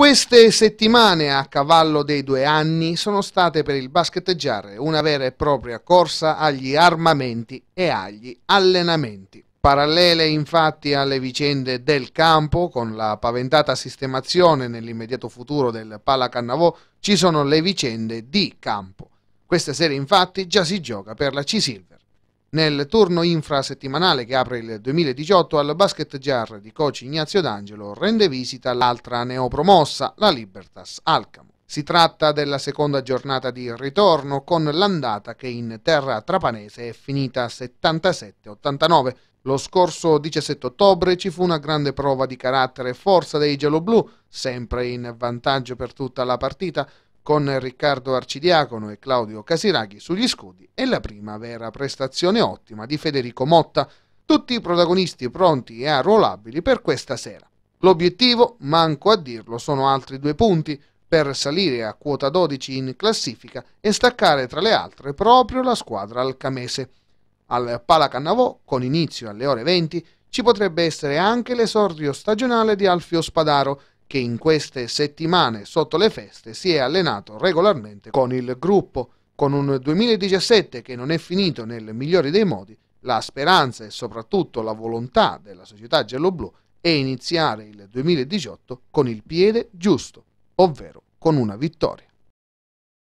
Queste settimane a cavallo dei due anni sono state per il basket giarre una vera e propria corsa agli armamenti e agli allenamenti. Parallele infatti alle vicende del campo, con la paventata sistemazione nell'immediato futuro del Palacannavò, ci sono le vicende di campo. Questa sera infatti già si gioca per la C-Silver nel turno infrasettimanale che apre il 2018 al basket jar di coach Ignazio D'Angelo rende visita l'altra neopromossa, la Libertas Alcamo. Si tratta della seconda giornata di ritorno con l'andata che in terra trapanese è finita 77-89. Lo scorso 17 ottobre ci fu una grande prova di carattere e forza dei gialloblu, sempre in vantaggio per tutta la partita, con Riccardo Arcidiacono e Claudio Casiraghi sugli scudi e la prima vera prestazione ottima di Federico Motta, tutti i protagonisti pronti e arruolabili per questa sera. L'obiettivo, manco a dirlo, sono altri due punti per salire a quota 12 in classifica e staccare tra le altre proprio la squadra alcamese. Al Palacannavò, con inizio alle ore 20, ci potrebbe essere anche l'esordio stagionale di Alfio Spadaro, che in queste settimane sotto le feste si è allenato regolarmente con il gruppo. Con un 2017 che non è finito nel migliore dei modi, la speranza e soprattutto la volontà della società gialloblu è iniziare il 2018 con il piede giusto, ovvero con una vittoria.